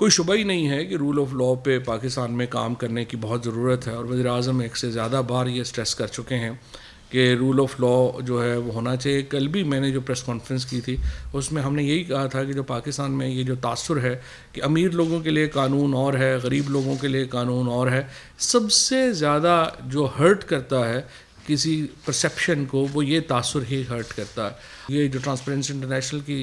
कोई शुबा ही नहीं है कि रूल ऑफ लॉ पे पाकिस्तान में काम करने की बहुत ज़रूरत है और वजी अजम एक से ज़्यादा बार ये स्ट्रेस कर चुके हैं कि रूल ऑफ लॉ जो है वो होना चाहिए कल भी मैंने जो प्रेस कॉन्फ्रेंस की थी उसमें हमने यही कहा था कि जो पाकिस्तान में ये जो तासर है कि अमीर लोगों के लिए कानून और है गरीब लोगों के लिए कानून और है सबसे ज़्यादा जो हर्ट करता है किसी परसेप्शन को वो ये तासर ही हर्ट करता है ये जो ट्रांसपेरेंसी इंटरनेशनल की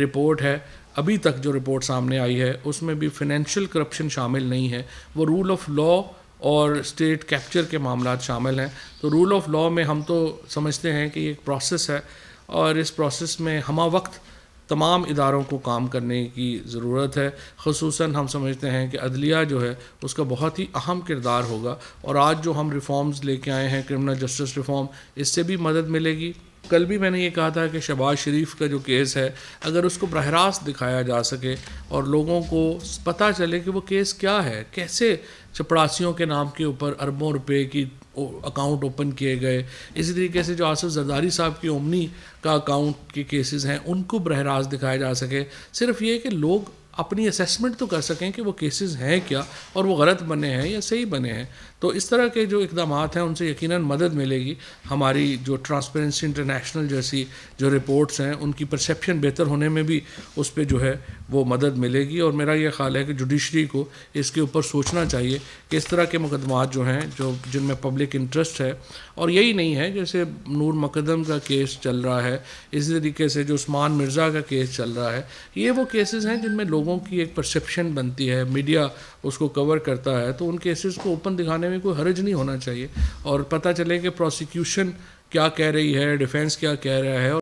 रिपोर्ट है अभी तक जो रिपोर्ट सामने आई है उसमें भी फिनेंशियल करप्शन शामिल नहीं है वो रूल ऑफ लॉ और स्टेट कैप्चर के मामला शामिल हैं तो रूल ऑफ लॉ में हम तो समझते हैं कि एक प्रोसेस है और इस प्रोसेस में हमा वक्त तमाम इदारों को काम करने की ज़रूरत है खसूस हम समझते हैं कि अदलिया जो है उसका बहुत ही अहम किरदार होगा और आज जो हम रिफ़ॉर्म्स लेके आए हैं क्रिमिनल जस्टिस रिफ़ॉर्म इससे भी मदद मिलेगी कल भी मैंने ये कहा था कि शबाज शरीफ का जो केस है अगर उसको बरह रास्त दिखाया जा सके और लोगों को पता चले कि वो केस क्या है कैसे चपड़ासियों के नाम के ऊपर अरबों रुपए की अकाउंट ओपन किए गए इसी तरीके से जो आसिफ जरदारी साहब की ओमनी का अकाउंट के केसेस हैं उनको बरह दिखाया जा सके सिर्फ ये कि लोग अपनी असेसमेंट तो कर सकें कि वो केसेस हैं क्या और वो गलत बने हैं या सही बने हैं तो इस तरह के जो इकदाम हैं उनसे यकीन मदद मिलेगी हमारी जो ट्रांसपेरेंसी इंटरनेशनल जैसी जो रिपोर्ट्स हैं उनकी परसेप्शन बेहतर होने में भी उस पर जो है वो मदद मिलेगी और मेरा ये ख्याल है कि जुडिशरी को इसके ऊपर सोचना चाहिए कि इस तरह के मुकदमात जो हैं जो जिनमें पब्लिक इंटरेस्ट है और यही नहीं है जैसे नूर मकदम का केस चल रहा है इसी तरीके से जो उस्मान मिर्ज़ा का केस चल रहा है ये वो केसेस हैं जिनमें लोगों की एक परसेप्शन बनती है मीडिया उसको कवर करता है तो उन केसेस को ओपन दिखाने में कोई हर्ज नहीं होना चाहिए और पता चले कि प्रोसिक्यूशन क्या कह रही है डिफेंस क्या कह रहा है